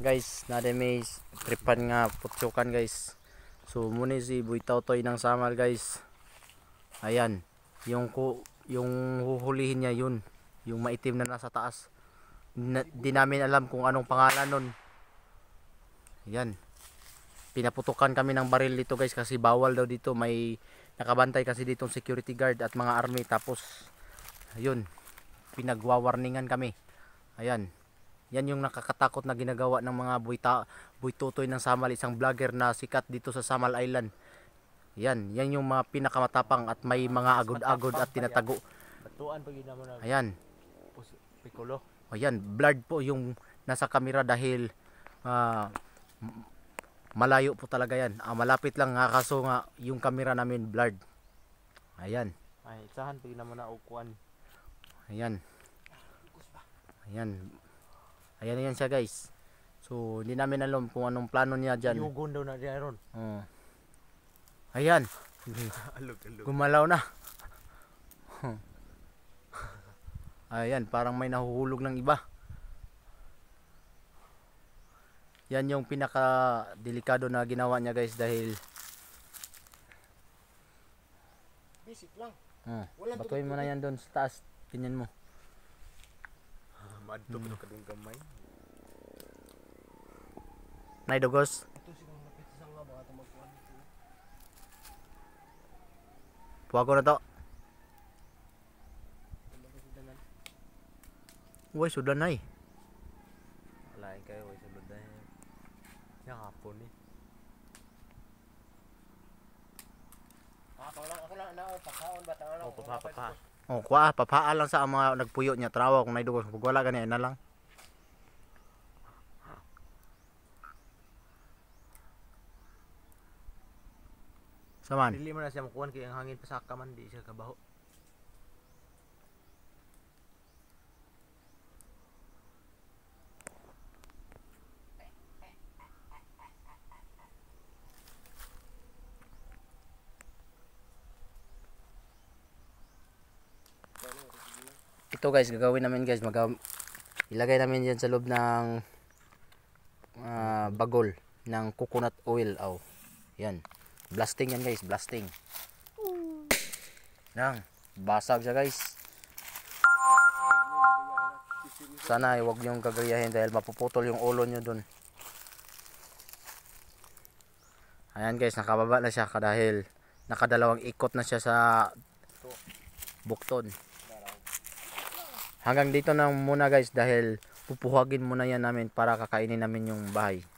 guys na may tripan nga putsukan guys so muna si buitaw toy ng samal guys ayan yung ko yung huhulihin niya yun yung maitim na nasa taas na, di namin alam kung anong pangalan nun yan pinaputukan kami ng baril dito guys kasi bawal daw dito may nakabantay kasi ditong security guard at mga army tapos ayun pinagwawarningan kami ayan yan yung nakakatakot na ginagawa ng mga buita, buitutoy ng Samal, isang vlogger na sikat dito sa Samal Island. Yan, yan yung mga pinakamatapang at may mga agod-agod at tinatago. Ayan. Piccolo. Ayan, blurred po yung nasa kamera dahil uh, malayo po talaga yan. Ah, malapit lang nga kaso nga yung kamera namin blurred. Ayan. Ay, sahan pag naman na ukuan. Ayan. Ayan. Ayan yan siya guys. So, hindi namin alam kung anong plano niya dyan. Yugon daw na niya ron. Oo. Uh. Ayan. Gumalaw na. Ayan, parang may nahuhulog ng iba. Yan yung pinaka delikado na ginawa niya guys dahil Basic lang. Ah, batuhin mo na yan doon sa taas. Tingnan mo. Waduh, hmm. kedung gemai. Nay itu Puwag Buah na nato. Woi sudah naik, eh Alain woi sudah naik. Yang hapon eh Ako ah, lang, ako Oh, apa oh, oh, apa? Oh, kuha, papaa lang sa mga nagpuyo niya trawa kung naidugos. Pag wala gani na lang. Saman. Dili mo na siya makuha kay ang hangin pa sa kaman di siya kabaho. ito guys gagawin namin guys mag ah, ilagay namin yan sa loob ng uh, bagol ng coconut oil aw oh. yan blasting yan guys blasting nang basag siya guys sana ay eh, huwag niyong gagayahin dahil mapuputol yung ulo niyo dun ayan guys nakababa na siya dahil nakadalawang ikot na siya sa bukton hanggang dito na muna guys dahil pupuhagin muna yan namin para kakainin namin yung bahay